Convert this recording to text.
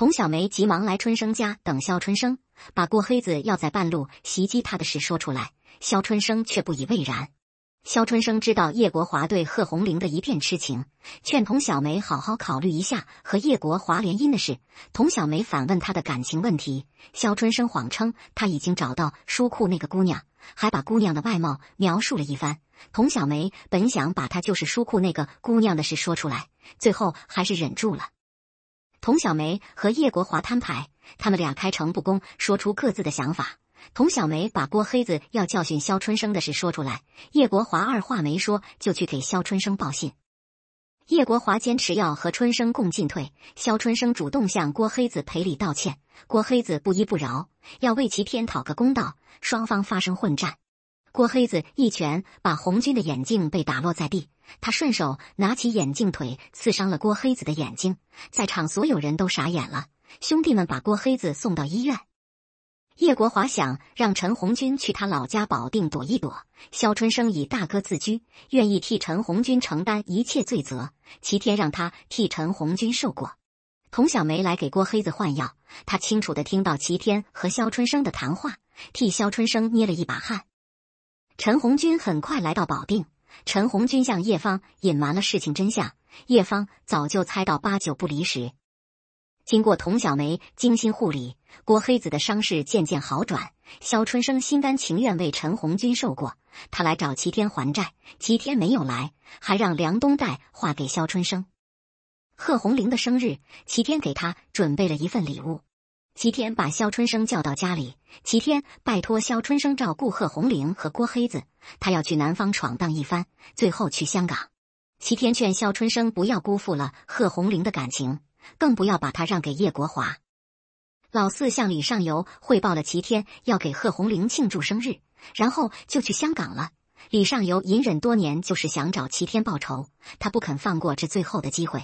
童小梅急忙来春生家等肖春生，把郭黑子要在半路袭击他的事说出来。肖春生却不以为然。肖春生知道叶国华对贺红玲的一片痴情，劝童小梅好好考虑一下和叶国华联姻的事。童小梅反问他的感情问题，肖春生谎称他已经找到书库那个姑娘，还把姑娘的外貌描述了一番。童小梅本想把他就是书库那个姑娘的事说出来，最后还是忍住了。童小梅和叶国华摊牌，他们俩开诚布公说出各自的想法。童小梅把郭黑子要教训肖春生的事说出来，叶国华二话没说就去给肖春生报信。叶国华坚持要和春生共进退，肖春生主动向郭黑子赔礼道歉，郭黑子不依不饶，要为其天讨个公道，双方发生混战。郭黑子一拳把红军的眼镜被打落在地，他顺手拿起眼镜腿刺伤了郭黑子的眼睛，在场所有人都傻眼了。兄弟们把郭黑子送到医院。叶国华想让陈红军去他老家保定躲一躲。肖春生以大哥自居，愿意替陈红军承担一切罪责。齐天让他替陈红军受过。童小梅来给郭黑子换药，她清楚的听到齐天和肖春生的谈话，替肖春生捏了一把汗。陈红军很快来到保定。陈红军向叶芳隐瞒了事情真相，叶芳早就猜到八九不离十。经过童小梅精心护理，郭黑子的伤势渐渐好转。肖春生心甘情愿为陈红军受过，他来找齐天还债，齐天没有来，还让梁东带画给肖春生。贺红玲的生日，齐天给他准备了一份礼物。齐天把肖春生叫到家里，齐天拜托肖春生照顾贺红玲和郭黑子，他要去南方闯荡一番，最后去香港。齐天劝肖春生不要辜负了贺红玲的感情，更不要把她让给叶国华。老四向李尚游汇报了齐天要给贺红玲庆祝生日，然后就去香港了。李尚游隐忍多年，就是想找齐天报仇，他不肯放过这最后的机会。